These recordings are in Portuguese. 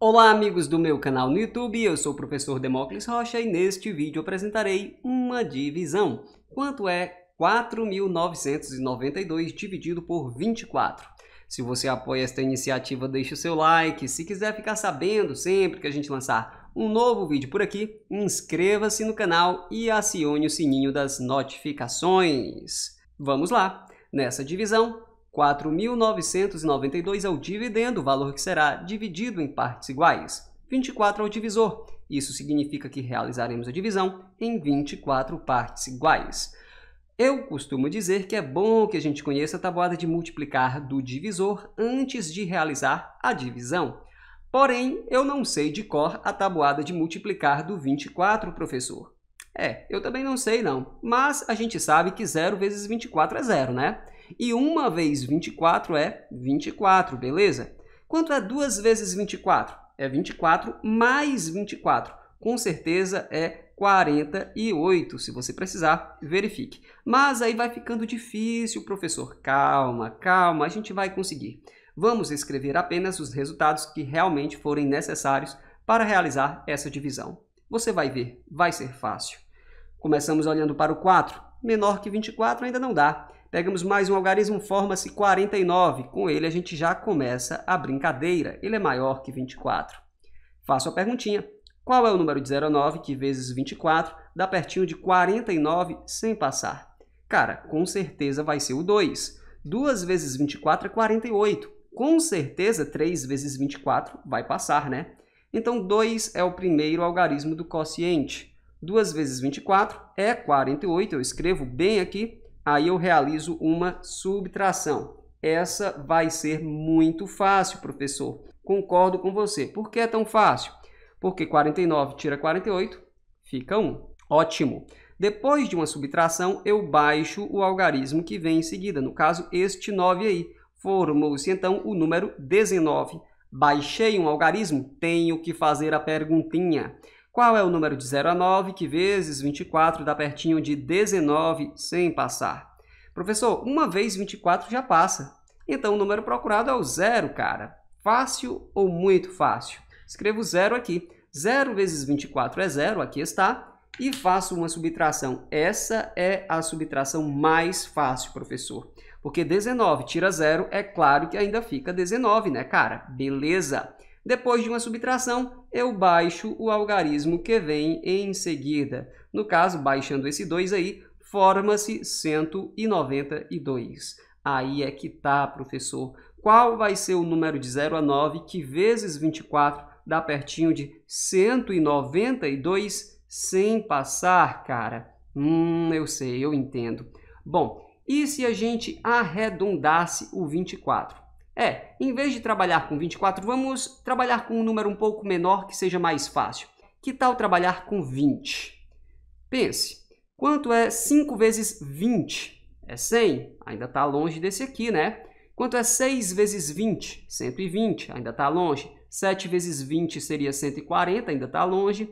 Olá amigos do meu canal no YouTube, eu sou o professor Demócles Rocha e neste vídeo apresentarei uma divisão. Quanto é 4.992 dividido por 24? Se você apoia esta iniciativa, deixe o seu like. Se quiser ficar sabendo sempre que a gente lançar um novo vídeo por aqui, inscreva-se no canal e acione o sininho das notificações. Vamos lá! Nessa divisão, 4.992 é o dividendo, valor que será dividido em partes iguais. 24 é o divisor. Isso significa que realizaremos a divisão em 24 partes iguais. Eu costumo dizer que é bom que a gente conheça a tabuada de multiplicar do divisor antes de realizar a divisão. Porém, eu não sei de cor a tabuada de multiplicar do 24, professor. É, eu também não sei não, mas a gente sabe que 0 vezes 24 é zero, né? E 1 vezes 24 é 24, beleza? Quanto é 2 vezes 24? É 24 mais 24. Com certeza é 48. Se você precisar, verifique. Mas aí vai ficando difícil, professor. Calma, calma, a gente vai conseguir. Vamos escrever apenas os resultados que realmente forem necessários para realizar essa divisão. Você vai ver, vai ser fácil. Começamos olhando para o 4. Menor que 24 ainda não dá. Pegamos mais um algarismo, forma-se 49. Com ele, a gente já começa a brincadeira. Ele é maior que 24. Faço a perguntinha. Qual é o número de 0 a 9 que vezes 24 dá pertinho de 49 sem passar? Cara, com certeza vai ser o 2. 2 vezes 24 é 48. Com certeza 3 vezes 24 vai passar, né? Então 2 é o primeiro algarismo do quociente. 2 vezes 24 é 48, eu escrevo bem aqui aí eu realizo uma subtração. Essa vai ser muito fácil, professor. Concordo com você. Por que é tão fácil? Porque 49 tira 48, fica 1. Ótimo! Depois de uma subtração, eu baixo o algarismo que vem em seguida, no caso, este 9 aí. Formou-se, então, o número 19. Baixei um algarismo? Tenho que fazer a perguntinha. Qual é o número de 0 a 9 que vezes 24 dá pertinho de 19 sem passar? Professor, uma vez 24 já passa. Então o número procurado é o zero, cara. Fácil ou muito fácil? Escrevo zero aqui. 0 vezes 24 é zero, aqui está. E faço uma subtração. Essa é a subtração mais fácil, professor. Porque 19 tira zero, é claro que ainda fica 19, né, cara? Beleza? Depois de uma subtração, eu baixo o algarismo que vem em seguida. No caso, baixando esse 2 aí, forma-se 192. Aí é que tá, professor. Qual vai ser o número de 0 a 9 que vezes 24 dá pertinho de 192 sem passar, cara? Hum, eu sei, eu entendo. Bom, e se a gente arredondasse o 24? É, em vez de trabalhar com 24, vamos trabalhar com um número um pouco menor que seja mais fácil. Que tal trabalhar com 20? Pense, quanto é 5 vezes 20? É 100, ainda está longe desse aqui, né? Quanto é 6 vezes 20? 120, ainda está longe. 7 vezes 20 seria 140, ainda está longe.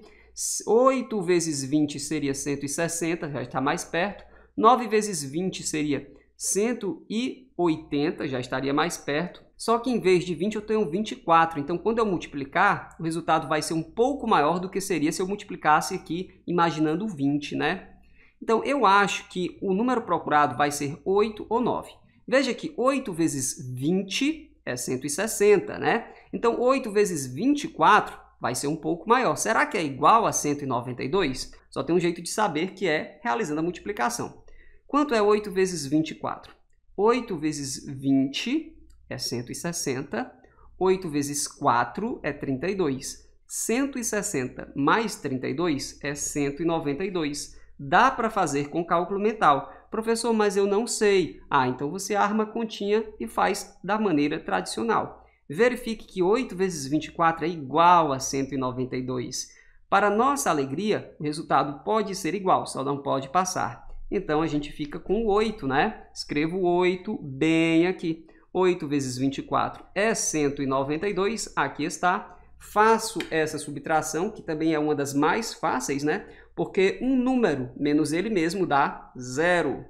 8 vezes 20 seria 160, já está mais perto. 9 vezes 20 seria 180 já estaria mais perto, só que em vez de 20 eu tenho 24, então quando eu multiplicar, o resultado vai ser um pouco maior do que seria se eu multiplicasse aqui imaginando 20, né? Então eu acho que o número procurado vai ser 8 ou 9. Veja que 8 vezes 20 é 160, né? Então 8 vezes 24 vai ser um pouco maior. Será que é igual a 192? Só tem um jeito de saber que é realizando a multiplicação. Quanto é 8 vezes 24? 8 vezes 20 é 160, 8 vezes 4 é 32. 160 mais 32 é 192. Dá para fazer com cálculo mental. Professor, mas eu não sei. Ah, então você arma a continha e faz da maneira tradicional. Verifique que 8 vezes 24 é igual a 192. Para nossa alegria, o resultado pode ser igual, só não pode passar. Então a gente fica com 8, né? Escrevo 8 bem aqui. 8 vezes 24 é 192, aqui está. Faço essa subtração, que também é uma das mais fáceis, né? Porque um número menos ele mesmo dá zero.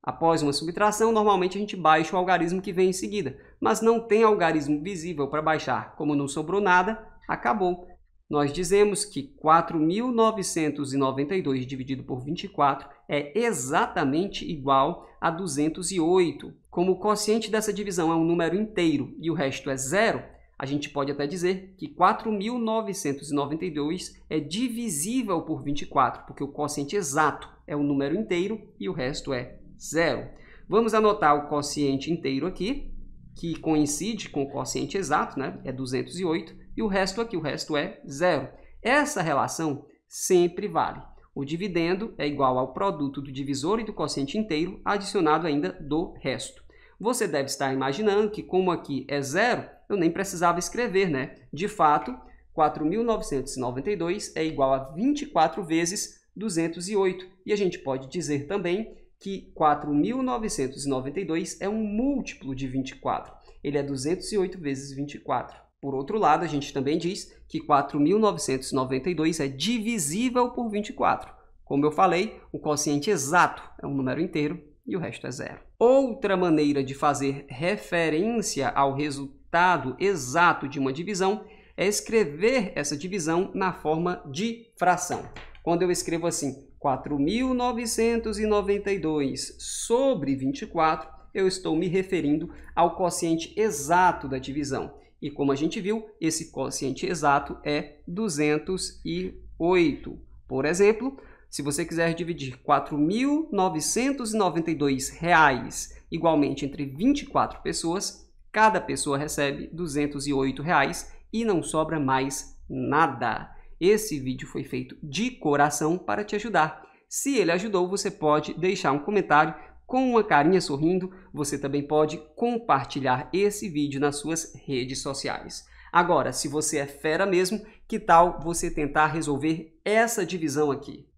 Após uma subtração, normalmente a gente baixa o algarismo que vem em seguida, mas não tem algarismo visível para baixar. Como não sobrou nada, acabou nós dizemos que 4.992 dividido por 24 é exatamente igual a 208. Como o quociente dessa divisão é um número inteiro e o resto é zero, a gente pode até dizer que 4.992 é divisível por 24, porque o quociente exato é um número inteiro e o resto é zero. Vamos anotar o quociente inteiro aqui que coincide com o quociente exato, né? é 208, e o resto aqui, o resto é zero. Essa relação sempre vale. O dividendo é igual ao produto do divisor e do quociente inteiro, adicionado ainda do resto. Você deve estar imaginando que, como aqui é zero, eu nem precisava escrever, né? De fato, 4.992 é igual a 24 vezes 208. E a gente pode dizer também que 4.992 é um múltiplo de 24. Ele é 208 vezes 24. Por outro lado, a gente também diz que 4.992 é divisível por 24. Como eu falei, o quociente exato é um número inteiro e o resto é zero. Outra maneira de fazer referência ao resultado exato de uma divisão é escrever essa divisão na forma de fração. Quando eu escrevo assim, 4.992 sobre 24, eu estou me referindo ao quociente exato da divisão. E como a gente viu, esse quociente exato é 208. Por exemplo, se você quiser dividir 4.992 reais igualmente entre 24 pessoas, cada pessoa recebe 208 reais e não sobra mais nada. Esse vídeo foi feito de coração para te ajudar. Se ele ajudou, você pode deixar um comentário com uma carinha sorrindo. Você também pode compartilhar esse vídeo nas suas redes sociais. Agora, se você é fera mesmo, que tal você tentar resolver essa divisão aqui?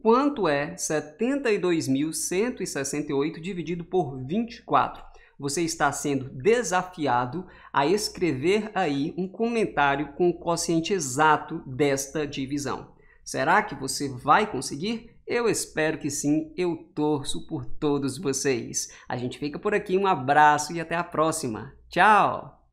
Quanto é 72.168 dividido por 24? você está sendo desafiado a escrever aí um comentário com o quociente exato desta divisão. Será que você vai conseguir? Eu espero que sim, eu torço por todos vocês. A gente fica por aqui, um abraço e até a próxima. Tchau!